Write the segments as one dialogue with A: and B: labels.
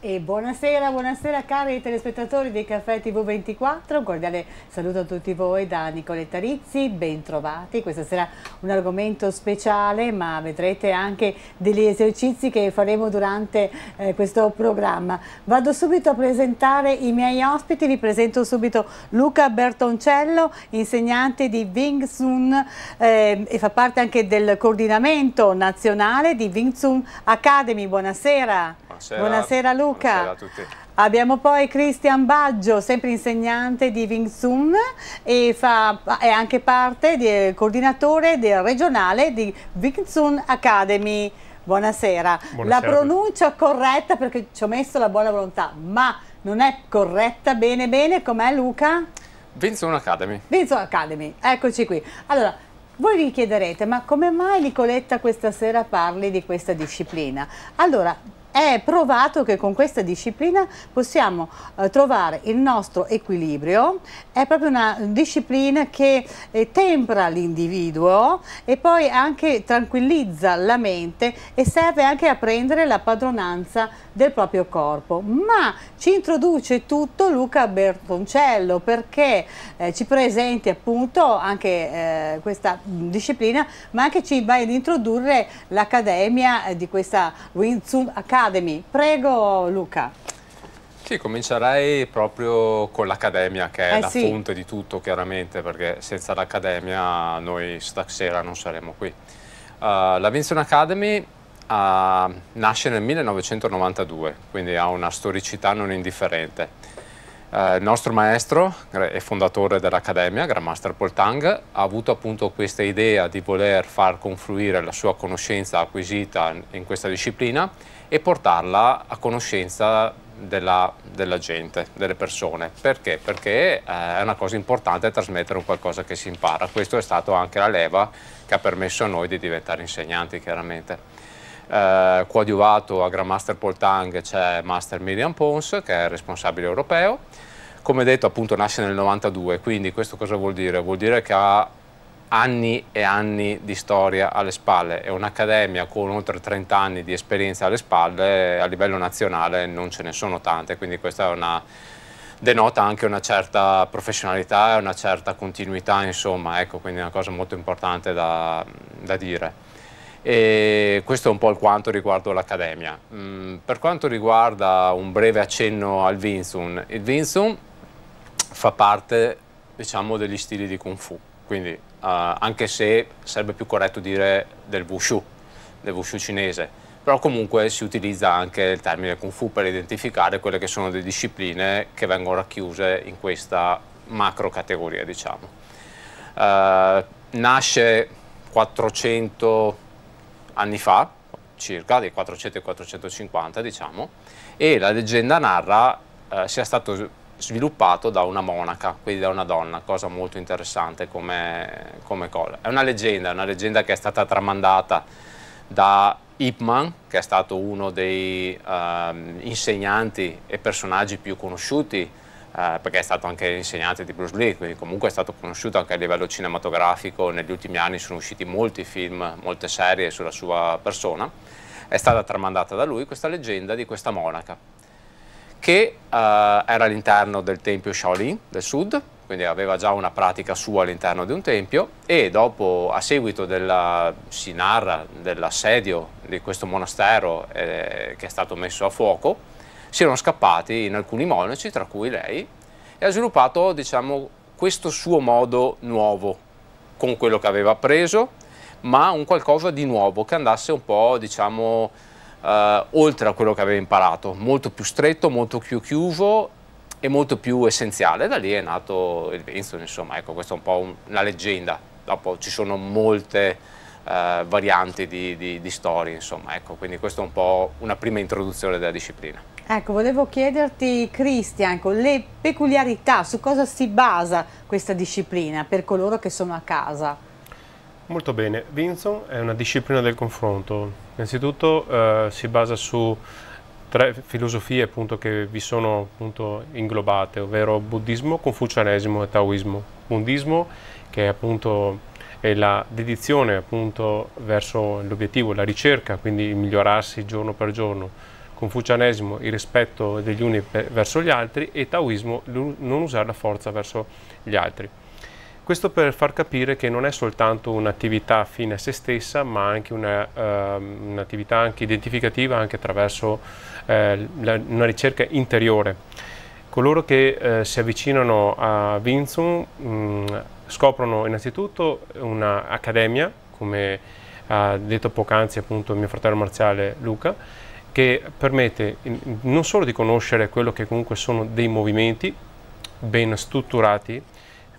A: E buonasera, buonasera cari telespettatori di Caffè TV24, un cordiale saluto a tutti voi da Nicoletta Rizzi, bentrovati. Questa sera un argomento speciale ma vedrete anche degli esercizi che faremo durante eh, questo programma. Vado subito a presentare i miei ospiti, vi presento subito Luca Bertoncello, insegnante di Wing Sun eh, e fa parte anche del coordinamento nazionale di Wing Sun Academy. Buonasera. Buonasera. Buonasera Luca. Buonasera a tutti. Abbiamo poi Cristian Baggio, sempre insegnante di Wing Sun e fa, è anche parte del eh, coordinatore del regionale di Wing Sun Academy. Buonasera. Buonasera. La pronuncia corretta, perché ci ho messo la buona volontà, ma non è corretta bene bene, com'è Luca?
B: Vinson Academy.
A: Vinson Academy, eccoci qui. Allora, voi vi chiederete, ma come mai Nicoletta questa sera parli di questa disciplina? Allora, è provato che con questa disciplina possiamo eh, trovare il nostro equilibrio, è proprio una disciplina che eh, tempra l'individuo e poi anche tranquillizza la mente e serve anche a prendere la padronanza del proprio corpo. Ma ci introduce tutto Luca Bertoncello perché eh, ci presenti appunto anche eh, questa disciplina ma anche ci vai ad introdurre l'accademia eh, di questa Wing Windsum Academy Academy. Prego Luca.
B: Sì, comincerei proprio con l'Accademia, che è eh, la sì. fonte di tutto chiaramente, perché senza l'Accademia noi stasera non saremmo qui. Uh, la Vincent Academy uh, nasce nel 1992, quindi ha una storicità non indifferente. Uh, il nostro maestro e fondatore dell'Accademia, Grandmaster Paul Tang, ha avuto appunto questa idea di voler far confluire la sua conoscenza acquisita in questa disciplina e portarla a conoscenza della, della, gente, delle persone. Perché? Perché eh, è una cosa importante trasmettere un qualcosa che si impara. Questo è stato anche la leva che ha permesso a noi di diventare insegnanti, chiaramente. Eh, coadiuvato a Grandmaster Poltang c'è Master Miriam Pons, che è responsabile europeo. Come detto, appunto, nasce nel 92, quindi questo cosa vuol dire? Vuol dire che ha anni e anni di storia alle spalle e un'accademia con oltre 30 anni di esperienza alle spalle a livello nazionale non ce ne sono tante, quindi questa una, denota anche una certa professionalità e una certa continuità, insomma, ecco, quindi è una cosa molto importante da, da dire. E questo è un po' il quanto riguardo l'Accademia. Mm, per quanto riguarda un breve accenno al Vinsun, il Vinsun fa parte diciamo, degli stili di Kung Fu, quindi eh, anche se sarebbe più corretto dire del wushu, del wushu cinese. Però comunque si utilizza anche il termine kung fu per identificare quelle che sono le discipline che vengono racchiuse in questa macro categoria, diciamo. Uh, nasce 400 anni fa, circa, dei 400 ai 450 diciamo, e la leggenda narra eh, sia stato sviluppato da una monaca, quindi da una donna, cosa molto interessante come, come cosa. È una leggenda, una leggenda che è stata tramandata da Hipman, che è stato uno dei uh, insegnanti e personaggi più conosciuti, uh, perché è stato anche insegnante di Bruce Lee, quindi comunque è stato conosciuto anche a livello cinematografico, negli ultimi anni sono usciti molti film, molte serie sulla sua persona, è stata tramandata da lui questa leggenda di questa monaca che eh, era all'interno del tempio Shaolin del sud, quindi aveva già una pratica sua all'interno di un tempio e dopo, a seguito della, si dell'assedio di questo monastero eh, che è stato messo a fuoco, si erano scappati in alcuni monaci, tra cui lei, e ha sviluppato diciamo, questo suo modo nuovo, con quello che aveva preso, ma un qualcosa di nuovo che andasse un po' diciamo, eh, oltre a quello che aveva imparato, molto più stretto, molto più chiuso e molto più essenziale. Da lì è nato il Winston, insomma, ecco, questa è un po' un, una leggenda. Dopo ci sono molte eh, varianti di, di, di storie, insomma, ecco, quindi questa è un po' una prima introduzione della disciplina.
A: Ecco, volevo chiederti, Cristian, ecco, le peculiarità, su cosa si basa questa disciplina per coloro che sono a casa?
C: Molto bene, Vinson è una disciplina del confronto, Innanzitutto eh, si basa su tre filosofie appunto, che vi sono appunto, inglobate, ovvero buddismo, confucianesimo e taoismo. Buddismo che è, appunto, è la dedizione verso l'obiettivo, la ricerca, quindi migliorarsi giorno per giorno. Confucianesimo, il rispetto degli uni per, verso gli altri e taoismo, non usare la forza verso gli altri. Questo per far capire che non è soltanto un'attività fine a se stessa, ma anche ehm, un'attività um, un anche identificativa anche attraverso eh, la, una ricerca interiore. Coloro che eh, si avvicinano a Vinzum mm, mh, scoprono innanzitutto un'accademia, come ha detto poc'anzi appunto mio fratello marziale Luca, che permette non solo di conoscere quello che comunque sono dei movimenti ben strutturati,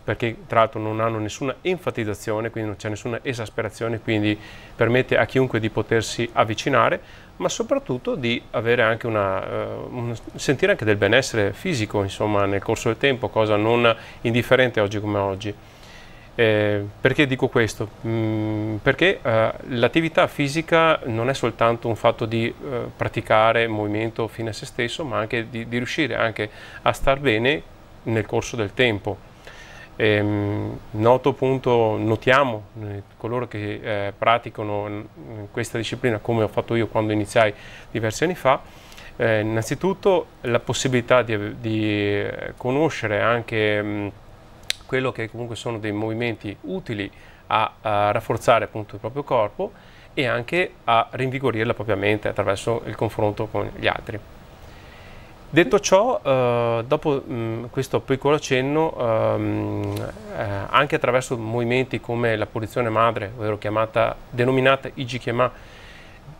C: perché tra l'altro non hanno nessuna enfatizzazione, quindi non c'è nessuna esasperazione, quindi permette a chiunque di potersi avvicinare, ma soprattutto di avere anche una, uh, sentire anche del benessere fisico, insomma, nel corso del tempo, cosa non indifferente oggi come oggi. Eh, perché dico questo? Mm, perché eh, l'attività fisica non è soltanto un fatto di eh, praticare movimento fine a se stesso, ma anche di, di riuscire anche a star bene nel corso del tempo Ehm, noto punto, notiamo eh, coloro che eh, praticano mm, mm, questa disciplina come ho fatto io quando iniziai diversi anni fa, eh, innanzitutto la possibilità di, di eh, conoscere anche mh, mm, quello che comunque sono dei movimenti utili a, a rafforzare appunto il proprio corpo e anche a rinvigorire la propria mente attraverso il confronto con gli altri. Detto ciò, eh, dopo mh, mm, questo piccolo accenno, ehm, eh, anche attraverso movimenti come la posizione madre, ovvero chiamata, denominata IGKMA,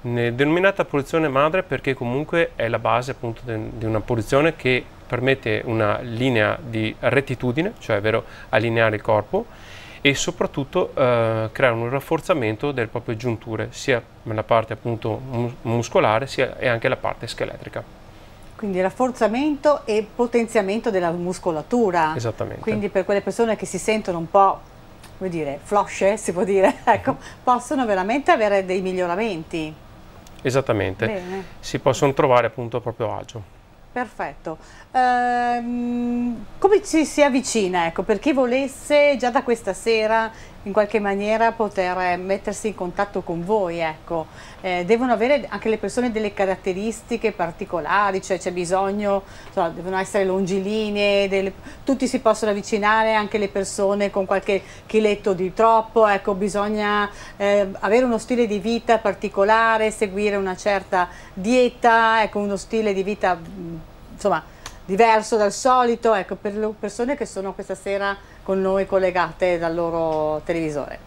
C: denominata posizione madre perché comunque è la base appunto di una posizione che permette una linea di rettitudine, cioè ovvero allineare il corpo e soprattutto eh, crea un rafforzamento delle proprie giunture, sia nella parte appunto muscolare sia e anche la parte scheletrica.
A: Quindi rafforzamento e potenziamento della muscolatura.
C: Esattamente. Quindi
A: per quelle persone che si sentono un po' come dire, flosce, si può dire, ecco, mhm. possono veramente avere dei miglioramenti.
C: Esattamente, Bene. si possono trovare appunto a proprio agio.
A: Perfetto. Ehm, come ci si avvicina, ecco, per chi volesse già da questa sera in qualche maniera poter eh, mettersi in contatto con voi, ecco. eh, devono avere anche le persone delle caratteristiche particolari, cioè c'è bisogno, cioè, devono essere longilinee, delle, tutti si possono avvicinare, anche le persone con qualche chiletto di troppo, ecco, bisogna eh, avere uno stile di vita particolare, seguire una certa dieta, ecco, uno stile di vita, mm, insomma, diverso dal solito, ecco, per le persone che sono questa sera con noi collegate dal loro televisore?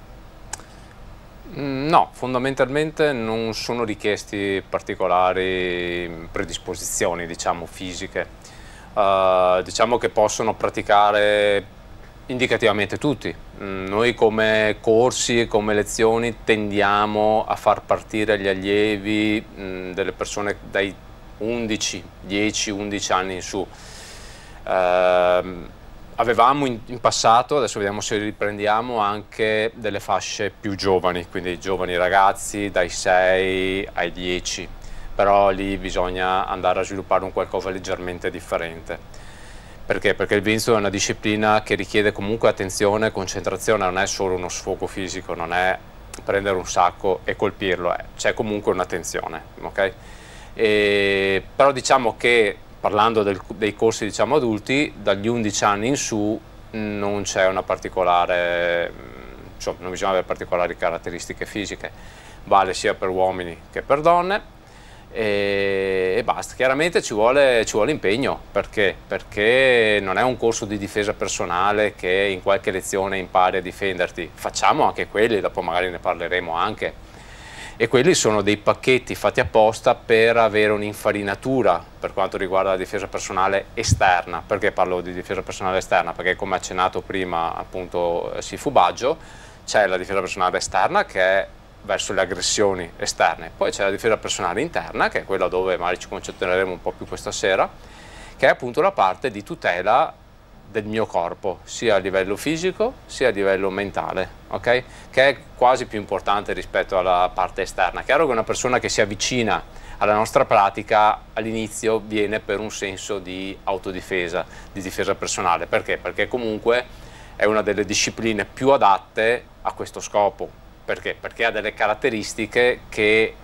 B: Mm, no, fondamentalmente non sono richiesti particolari predisposizioni diciamo, fisiche, uh, diciamo che possono praticare indicativamente tutti. Mm, noi come corsi e come lezioni tendiamo a far partire gli allievi mm, delle persone dai 11, 10, 11 anni in su. Uh, avevamo in, in, passato, adesso vediamo se riprendiamo, anche delle fasce più giovani, quindi giovani ragazzi dai 6 ai 10, però lì bisogna andare a sviluppare un qualcosa leggermente differente. Perché? Perché il Vinzo è una disciplina che richiede comunque attenzione e concentrazione, non è solo uno sfogo fisico, non è prendere un sacco e colpirlo, c'è comunque un'attenzione, ok? E, però diciamo che parlando del, dei corsi diciamo, adulti, dagli 11 anni in su mm, non c'è una particolare, mm, insomma, non bisogna avere particolari caratteristiche fisiche, vale sia per uomini che per donne e, e basta. Chiaramente ci vuole, ci vuole impegno, perché? perché? non è un corso di difesa personale che in qualche lezione impari a difenderti, facciamo anche quelli, dopo magari ne parleremo anche e quelli sono dei pacchetti fatti apposta per avere un'infarinatura per quanto riguarda la difesa personale esterna. Perché parlo di difesa personale esterna? Perché come accennato prima appunto Sifu Baggio, c'è la difesa personale esterna che è verso le aggressioni esterne, poi c'è la difesa personale interna che è quella dove magari ci concentreremo un po' più questa sera, che è appunto la parte di tutela del mio corpo, sia a livello fisico sia a livello mentale, okay? che è quasi più importante rispetto alla parte esterna. Chiaro che una persona che si avvicina alla nostra pratica all'inizio viene per un senso di autodifesa, di difesa personale, perché? Perché comunque è una delle discipline più adatte a questo scopo, perché? Perché ha delle caratteristiche che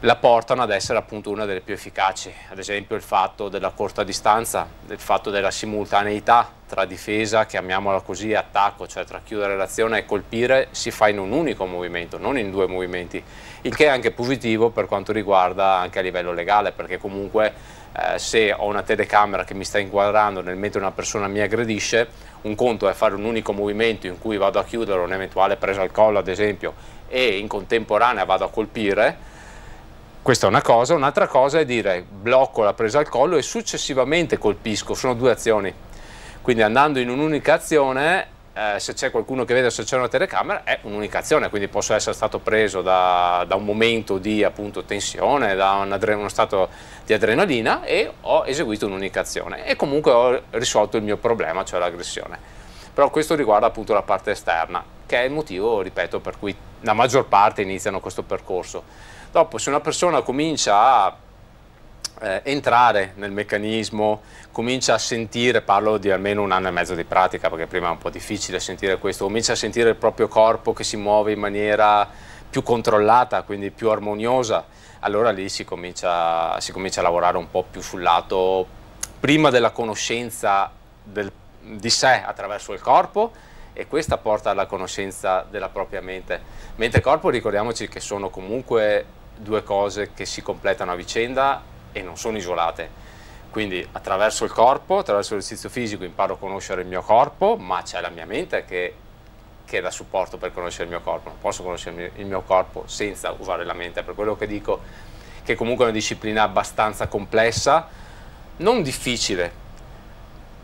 B: la portano ad essere appunto una delle più efficaci, ad esempio il fatto della corta distanza, il fatto della simultaneità tra difesa, chiamiamola così, e attacco, cioè tra chiudere l'azione e colpire si fa in un unico movimento, non in due movimenti, il che è anche positivo per quanto riguarda anche a livello legale, perché comunque eh, se ho una telecamera che mi sta inquadrando nel mentre una persona mi aggredisce, un conto è fare un unico movimento in cui vado a chiudere un'eventuale presa al collo ad esempio e in contemporanea vado a colpire, questa è una cosa, un'altra cosa è dire blocco la presa al collo e successivamente colpisco, sono due azioni. Quindi andando in un'unica azione, eh, se c'è qualcuno che vede se c'è una telecamera, è un'unica azione, quindi posso essere stato preso da, da un momento di appunto, tensione, da uno stato di adrenalina e ho eseguito un'unica azione e comunque ho risolto il mio problema, cioè l'aggressione però questo riguarda appunto la parte esterna, che è il motivo, ripeto, per cui la maggior parte iniziano questo percorso. Dopo se una persona comincia a eh, entrare nel meccanismo, comincia a sentire, parlo di almeno un anno e mezzo di pratica perché prima è un po' difficile sentire questo, comincia a sentire il proprio corpo che si muove in maniera più controllata, quindi più armoniosa, allora lì si comincia, si comincia a lavorare un po' più sul lato prima della conoscenza del, di sé attraverso il corpo e questa porta alla conoscenza della propria mente. Mente e corpo ricordiamoci che sono comunque due cose che si completano a vicenda e non sono isolate. Quindi attraverso il corpo, attraverso l'esercizio fisico imparo a conoscere il mio corpo, ma c'è la mia mente che, che da supporto per conoscere il mio corpo. Non posso conoscere il mio corpo senza usare la mente, per quello che dico che comunque è una disciplina abbastanza complessa, non difficile,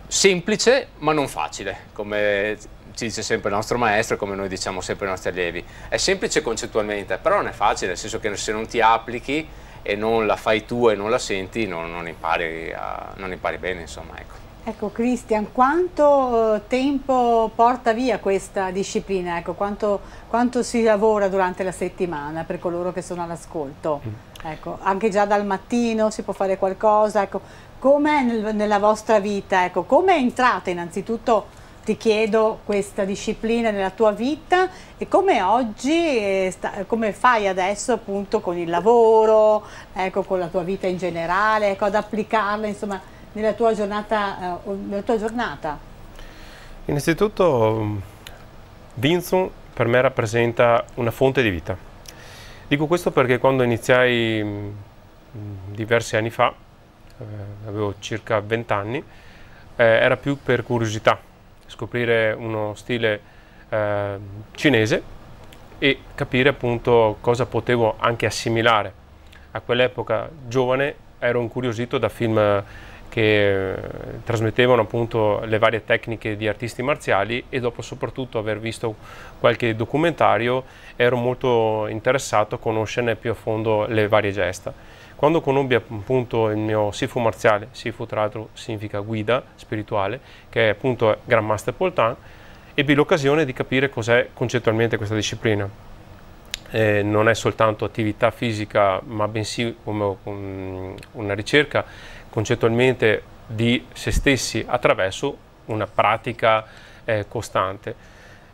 B: semplice ma non facile, come ci dice sempre il nostro maestro, come noi diciamo sempre ai nostri allievi. È semplice concettualmente, però non è facile, nel senso che se non ti applichi e non la fai tu e non la senti, non, non, impari, a, non impari, bene, insomma, ecco.
A: Ecco Cristian, quanto eh, tempo porta via questa disciplina? Ecco, quanto, quanto, si lavora durante la settimana per coloro che sono all'ascolto? Mm. Ecco, anche già dal mattino si può fare qualcosa? Ecco, Com'è nel, nella vostra vita? Ecco, come è entrata innanzitutto ti chiedo questa disciplina nella tua vita e come oggi, eh, come fai adesso appunto con il lavoro, ecco, con la tua vita in generale, ecco, ad applicarla insomma, nella, tua giornata, eh, nella tua giornata?
C: Innanzitutto Vinzum per me rappresenta una fonte di vita. Dico questo perché quando iniziai mm, diversi anni fa, eh, avevo circa 20 anni, era più per curiosità scoprire uno stile eh, cinese e capire appunto cosa potevo anche assimilare. A quell'epoca giovane ero incuriosito da film che eh, trasmettevano appunto le varie tecniche di artisti marziali e dopo soprattutto aver visto qualche documentario ero molto interessato a conoscerne più a fondo le varie gesta quando conobbi appunto il mio Sifu marziale, Sifu tra l'altro significa guida spirituale, che è appunto Grand Master Poltan, ebbi l'occasione di capire cos'è concettualmente questa disciplina. Eh, non è soltanto attività fisica, ma bensì come um, una ricerca concettualmente di se stessi attraverso una pratica eh, costante.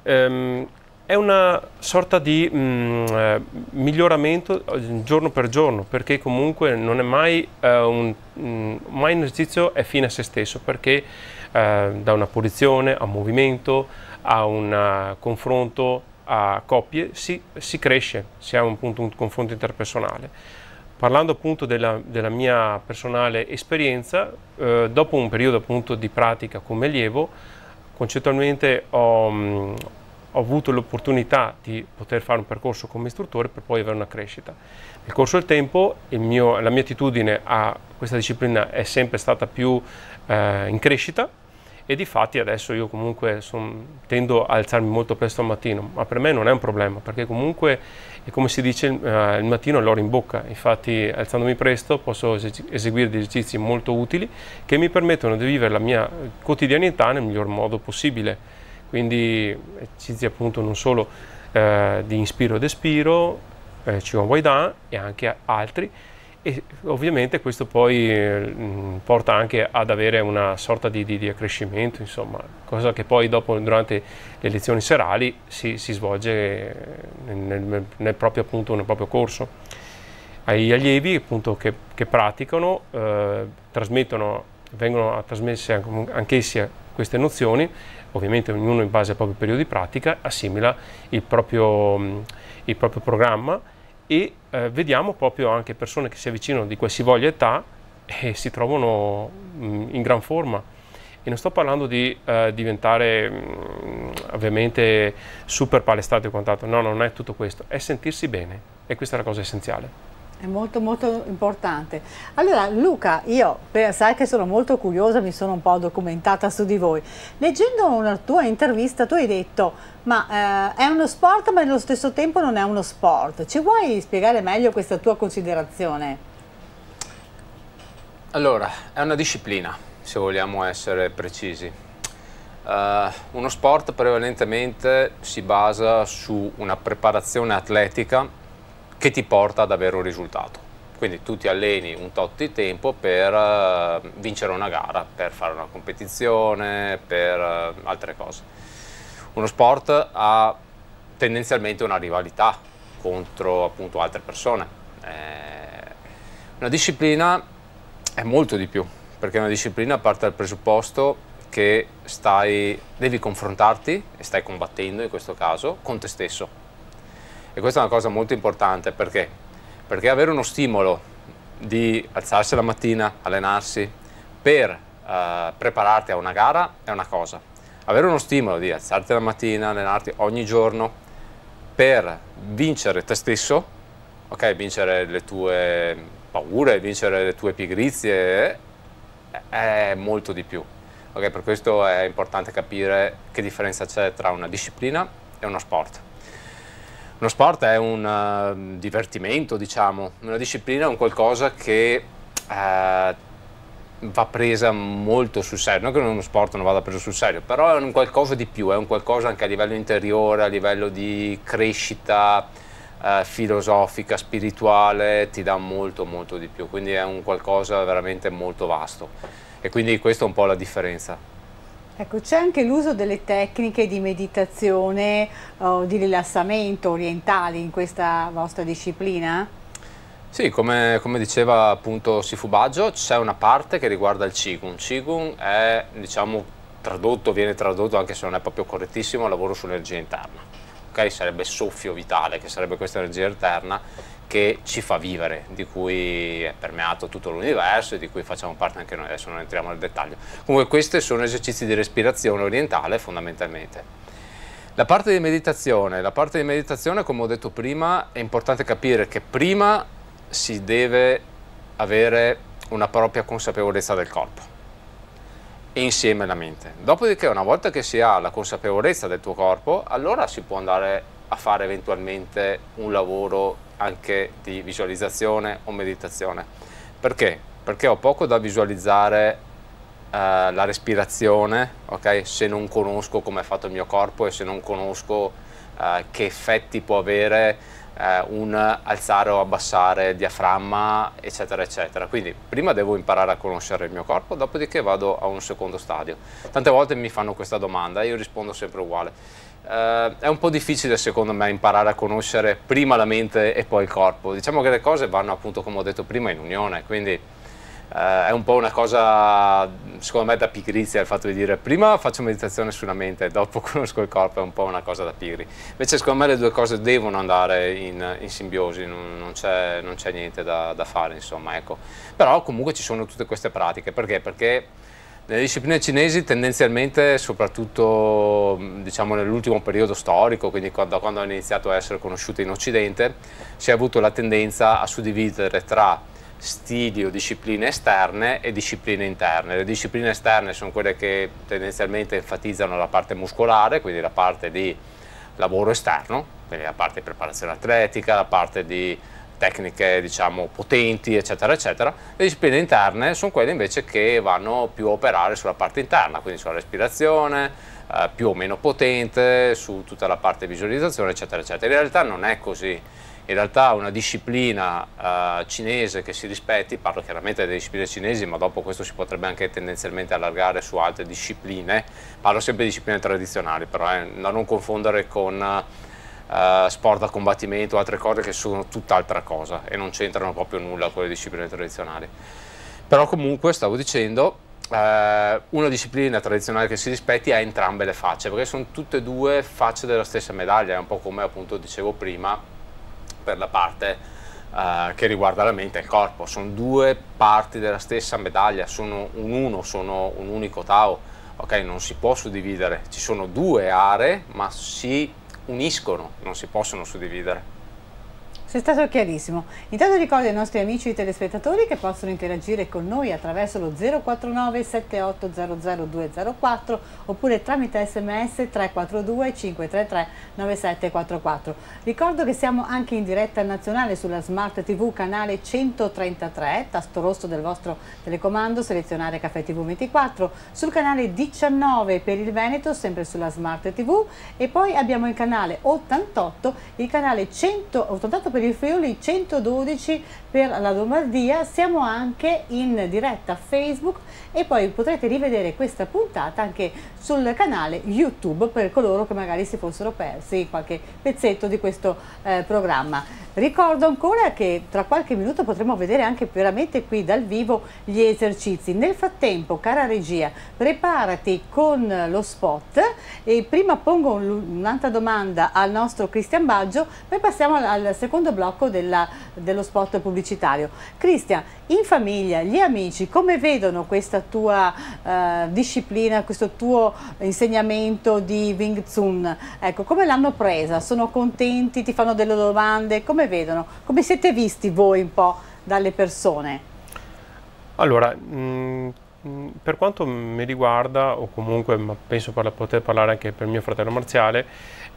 C: Um, è una sorta di mh, mm, eh, miglioramento eh, giorno per giorno, perché comunque non è mai, eh, un, mh, mm, mai un esercizio è fine a se stesso, perché eh, da una posizione a un movimento, a un eh, confronto a coppie, si, si cresce, si ha appunto un confronto interpersonale parlando appunto della, della, mia personale esperienza, eh, dopo un periodo appunto di pratica come allievo, concettualmente ho, mm, ho avuto l'opportunità di poter fare un percorso come istruttore per poi avere una crescita. Nel corso del tempo mio, la mia attitudine a questa disciplina è sempre stata più eh, in crescita e di fatti adesso io comunque son, tendo a alzarmi molto presto al mattino, ma per me non è un problema perché comunque è come si dice eh, il mattino l'oro in bocca, infatti alzandomi presto posso eseguire degli esercizi molto utili che mi permettono di vivere la mia quotidianità nel miglior modo possibile quindi esercizi eh, appunto non solo eh, di inspiro ed espiro, eh, Qigong Waidan e anche altri e ovviamente questo poi eh, porta anche ad avere una sorta di, di, di, accrescimento, insomma, cosa che poi dopo durante le lezioni serali si, si svolge eh, nel, nel, proprio, appunto, nel proprio corso. Agli allievi appunto, che, che praticano eh, trasmettono, vengono trasmesse anch'essi eh, queste nozioni ovviamente ognuno in base al proprio periodo di pratica assimila il proprio, mm, il proprio programma e eh, vediamo proprio anche persone che si avvicinano di qualsiasi età e si trovano mh, mm, in gran forma. E non sto parlando di eh, diventare mh, mm, ovviamente super palestato e quant'altro, no, non è tutto questo, è sentirsi bene e questa è la cosa essenziale.
A: È molto molto importante. Allora Luca, io per, sai che sono molto curiosa, mi sono un po' documentata su di voi. Leggendo una tua intervista tu hai detto ma eh, è uno sport ma nello stesso tempo non è uno sport. Ci vuoi spiegare meglio questa tua considerazione?
B: Allora, è una disciplina se vogliamo essere precisi. Uh, uno sport prevalentemente si basa su una preparazione atletica che ti porta ad avere un risultato. Quindi tu ti alleni un tot di tempo per eh, vincere una gara, per fare una competizione, per eh, altre cose. Uno sport ha tendenzialmente una rivalità contro appunto altre persone. Eh, una disciplina è molto di più, perché una disciplina parte dal presupposto che stai, devi confrontarti e stai combattendo in questo caso con te stesso e questa è una cosa molto importante perché? Perché avere uno stimolo di alzarsi la mattina, allenarsi, per eh, prepararti a una gara è una cosa. Avere uno stimolo di alzarti la mattina, allenarti ogni giorno per vincere te stesso, ok? Vincere le tue paure, vincere le tue pigrizie, è molto di più. Okay, per questo è importante capire che differenza c'è tra una disciplina e uno sport. Uno sport è un uh, divertimento, diciamo, una disciplina è un qualcosa che uh, va presa molto sul serio, non che uno sport non vada preso sul serio, però è un qualcosa di più, è un qualcosa anche a livello interiore, a livello di crescita uh, filosofica, spirituale, ti dà molto molto di più, quindi è un qualcosa veramente molto vasto e quindi questa è un po' la differenza.
A: Ecco, c'è anche l'uso delle tecniche di meditazione eh, o di rilassamento orientali in questa vostra disciplina?
B: Sì, come, come diceva appunto Sifubaggio, c'è una parte che riguarda il Qigong. Qigong è, diciamo, tradotto, viene tradotto anche se non è proprio correttissimo, lavoro sull'energia interna. Ok, sarebbe soffio vitale, che sarebbe questa energia interna che ci fa vivere, di cui è permeato tutto l'universo e di cui facciamo parte anche noi, adesso non entriamo nel dettaglio. Comunque questi sono esercizi di respirazione orientale fondamentalmente. La parte di meditazione, la parte di meditazione come ho detto prima è importante capire che prima si deve avere una propria consapevolezza del corpo e insieme la mente. Dopodiché una volta che si ha la consapevolezza del tuo corpo allora si può andare a fare eventualmente un lavoro anche di visualizzazione o meditazione. Perché? Perché ho poco da visualizzare eh, la respirazione, ok? se non conosco come è fatto il mio corpo e se non conosco eh, che effetti può avere eh, un alzare o abbassare il diaframma, eccetera, eccetera. Quindi prima devo imparare a conoscere il mio corpo, dopodiché vado a un secondo stadio. Tante volte mi fanno questa domanda e io rispondo sempre uguale Uh, è un po' difficile secondo me imparare a conoscere prima la mente e poi il corpo. Diciamo che le cose vanno appunto come ho detto prima in unione, quindi uh, è un po' una cosa secondo me da pigrizia il fatto di dire prima faccio meditazione sulla mente e dopo conosco il corpo, è un po' una cosa da pigri. Invece secondo me le due cose devono andare in, in simbiosi, non, non c'è, niente da, da fare insomma. Ecco. Però comunque ci sono tutte queste pratiche, perché? Perché le discipline cinesi tendenzialmente, soprattutto mm, diciamo, nell'ultimo periodo storico, quindi da quando hanno iniziato a essere conosciute in Occidente, si è avuto la tendenza a suddividere tra stili o discipline esterne e discipline interne. Le discipline esterne sono quelle che tendenzialmente enfatizzano la parte muscolare, quindi la parte di lavoro esterno, quindi la parte di preparazione atletica, la parte di tecniche diciamo potenti eccetera eccetera le discipline interne sono quelle invece che vanno più a operare sulla parte interna quindi sulla respirazione eh, più o meno potente su tutta la parte visualizzazione eccetera eccetera in realtà non è così in realtà una disciplina eh, cinese che si rispetti, parlo chiaramente delle discipline cinesi, ma dopo questo si potrebbe anche tendenzialmente allargare su altre discipline, parlo sempre di discipline tradizionali, però eh, da non confondere con eh, eh, sport da combattimento altre cose che sono tutt'altra cosa e non c'entrano proprio nulla con le discipline tradizionali. Però comunque, stavo dicendo, uh, una disciplina tradizionale che si rispetti ha entrambe le facce, perché sono tutte e due facce della stessa medaglia, è un po' come appunto dicevo prima per la parte Uh, che riguarda la mente e il corpo. Sono due parti della stessa medaglia, sono un uno, sono un unico Tao. Ok, non si può suddividere, ci sono due aree, ma si uniscono, non si possono suddividere.
A: Sei stato chiarissimo. Intanto ricordo ai nostri amici e telespettatori che possono interagire con noi attraverso lo 049 7800204 oppure tramite sms 342 533 9744. Ricordo che siamo anche in diretta nazionale sulla Smart TV canale 133, tasto rosso del vostro telecomando, selezionare Caffè TV 24, sul canale 19 per il Veneto, sempre sulla Smart TV e poi abbiamo il canale 88, il canale 188 per per il Friuli, 112 per la Lombardia. Siamo anche in diretta Facebook e poi potrete rivedere questa puntata anche sul canale YouTube per coloro che magari si fossero persi qualche pezzetto di questo eh, programma. Ricordo ancora che tra qualche minuto potremo vedere anche veramente qui dal vivo gli esercizi. Nel frattempo, cara regia, preparati con lo spot e prima pongo un'altra domanda al nostro Cristian Baggio, poi passiamo al secondo secondo blocco della, dello spot pubblicitario. Cristian, in famiglia, gli amici, come vedono questa tua eh, disciplina, questo tuo insegnamento di Wing Tsun? Ecco, come l'hanno presa? Sono contenti? Ti fanno delle domande? Come vedono? Come siete visti voi un po' dalle persone?
C: Allora, mh, mm, mm, per quanto mi riguarda, o comunque penso per poter parlare anche per mio fratello Marziale,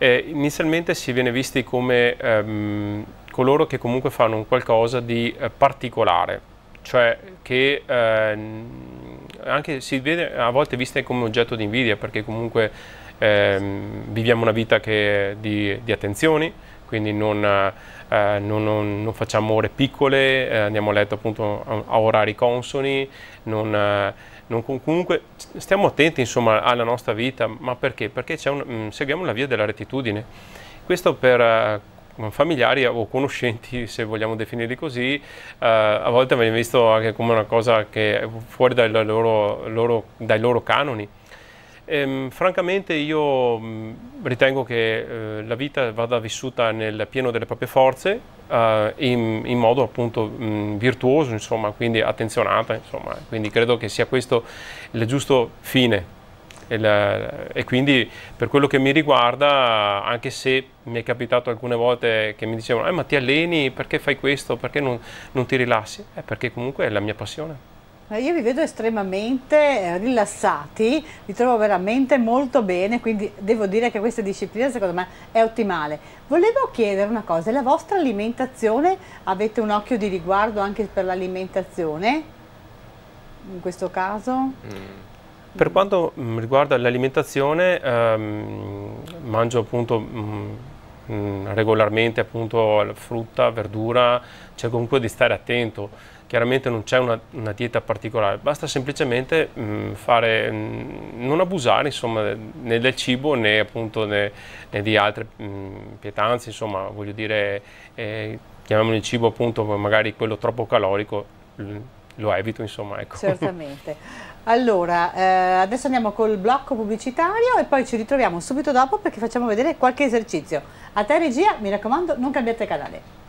C: eh, inizialmente si viene visti come ehm, coloro che comunque fanno un qualcosa di eh, particolare, cioè che ehm, anche si vede a volte viste come oggetto di invidia perché comunque ehm, viviamo una vita che, di, di attenzioni, quindi non, eh, non, non, non, facciamo ore piccole, eh, andiamo a letto appunto a, a orari consoni, non, eh, non, comunque stiamo attenti insomma, alla nostra vita, ma perché? Perché un, mm, seguiamo la via della rettitudine. Questo per uh, familiari o conoscenti, se vogliamo definirli così, uh, a volte viene visto anche come una cosa che è fuori dai loro, loro, dai loro canoni. Ehm, francamente io mh, mm, ritengo che eh, la vita vada vissuta nel pieno delle proprie forze, eh, in, in, modo appunto mh, mm, virtuoso, insomma, quindi attenzionata, insomma. quindi credo che sia questo il giusto fine. E, la, e quindi per quello che mi riguarda, anche se mi è capitato alcune volte che mi dicevano eh, ma ti alleni, perché fai questo, perché non, non ti rilassi? È eh, perché comunque è la mia passione.
A: Eh, io vi vedo estremamente eh, rilassati, vi trovo veramente molto bene, quindi devo dire che questa disciplina secondo me è ottimale. Volevo chiedere una cosa, la vostra alimentazione, avete un occhio di riguardo anche per l'alimentazione? In questo caso? Mm.
C: Per quanto mm, riguarda l'alimentazione, ehm, mangio appunto mh, mm, mm, regolarmente appunto frutta, verdura, cerco comunque di stare attento chiaramente non c'è una, una, dieta particolare, basta semplicemente mh, mm, fare, mh, mm, non abusare insomma, né del cibo né appunto né, né di altre mh, mm, pietanze, insomma voglio dire, eh, chiamiamolo il cibo appunto magari quello troppo calorico, lo evito insomma. Ecco. Certamente.
A: Allora, eh, adesso andiamo col blocco pubblicitario e poi ci ritroviamo subito dopo perché facciamo vedere qualche esercizio. A te regia, mi raccomando, non cambiate canale.